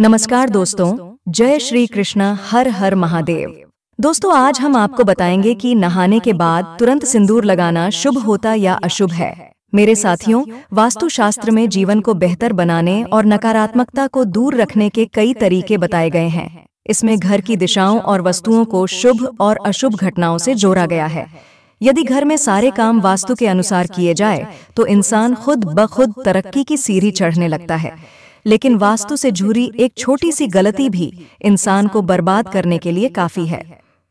नमस्कार दोस्तों जय श्री कृष्ण हर हर महादेव दोस्तों आज हम आपको बताएंगे कि नहाने के बाद तुरंत सिंदूर लगाना शुभ होता या अशुभ है मेरे साथियों शास्त्र में जीवन को बेहतर बनाने और नकारात्मकता को दूर रखने के कई तरीके बताए गए हैं इसमें घर की दिशाओं और वस्तुओं को शुभ और अशुभ घटनाओं से जोड़ा गया है यदि घर में सारे काम वास्तु के अनुसार किए जाए तो इंसान खुद ब खुद तरक्की की सीढ़ी चढ़ने लगता है लेकिन वास्तु से जुड़ी एक छोटी सी गलती भी इंसान को बर्बाद करने के लिए काफी है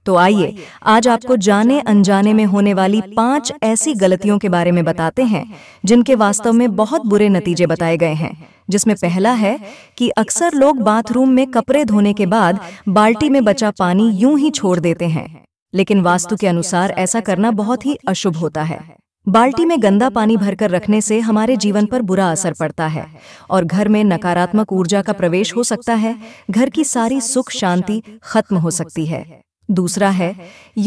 तो आइए आज आपको जाने अनजाने में होने वाली पांच ऐसी गलतियों के बारे में बताते हैं जिनके वास्तव में बहुत बुरे नतीजे बताए गए हैं जिसमें पहला है कि अक्सर लोग बाथरूम में कपड़े धोने के बाद बाल्टी में बचा पानी यूं ही छोड़ देते हैं लेकिन वास्तु के अनुसार ऐसा करना बहुत ही अशुभ होता है बाल्टी में गंदा पानी भरकर रखने से हमारे जीवन पर बुरा असर पड़ता है और घर में नकारात्मक ऊर्जा का प्रवेश हो सकता है घर की सारी सुख शांति खत्म हो सकती है दूसरा है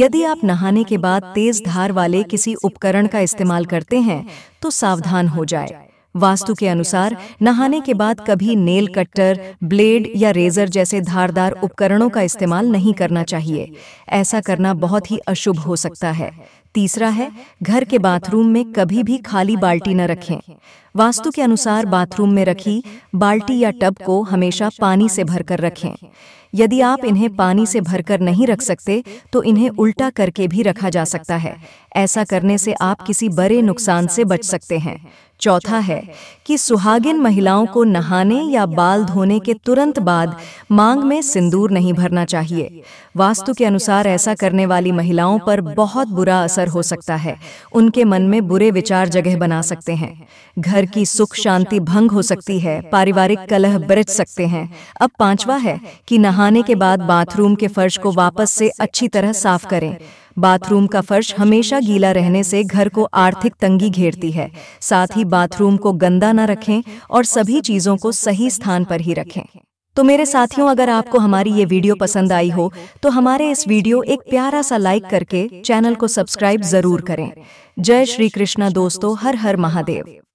यदि आप नहाने के बाद तेज धार वाले किसी उपकरण का इस्तेमाल करते हैं तो सावधान हो जाए वास्तु के अनुसार नहाने के बाद कभी नेल कटर ब्लेड या रेजर जैसे धारदार उपकरणों का इस्तेमाल नहीं करना चाहिए ऐसा करना बहुत ही अशुभ हो सकता है तीसरा है घर के बाथरूम में कभी भी खाली बाल्टी न रखें वास्तु के अनुसार बाथरूम में रखी बाल्टी या टब को हमेशा पानी से भरकर रखें यदि आप इन्हें पानी से भरकर नहीं रख सकते तो इन्हें उल्टा करके भी रखा जा सकता है ऐसा करने से आप किसी बड़े नुकसान से बच सकते हैं चौथा है कि सुहागिन महिलाओं को नहाने या बाल धोने के तुरंत बाद मांग में सिंदूर नहीं भरना चाहिए वास्तु के अनुसार ऐसा करने वाली महिलाओं पर बहुत बुरा असर हो सकता है उनके मन में बुरे विचार जगह बना सकते हैं घर की सुख शांति भंग हो सकती है पारिवारिक कलह बरच सकते हैं अब पांचवा है कि नहाने के बाद बाथरूम के फर्श को वापस से अच्छी तरह साफ करें बाथरूम का फर्श हमेशा गीला रहने से घर को आर्थिक तंगी घेरती है साथ ही बाथरूम को गंदा न रखें और सभी चीज़ों को सही स्थान पर ही रखें तो मेरे साथियों अगर आपको हमारी ये वीडियो पसंद आई हो तो हमारे इस वीडियो एक प्यारा सा लाइक करके चैनल को सब्सक्राइब जरूर करें जय श्री कृष्णा दोस्तों हर हर महादेव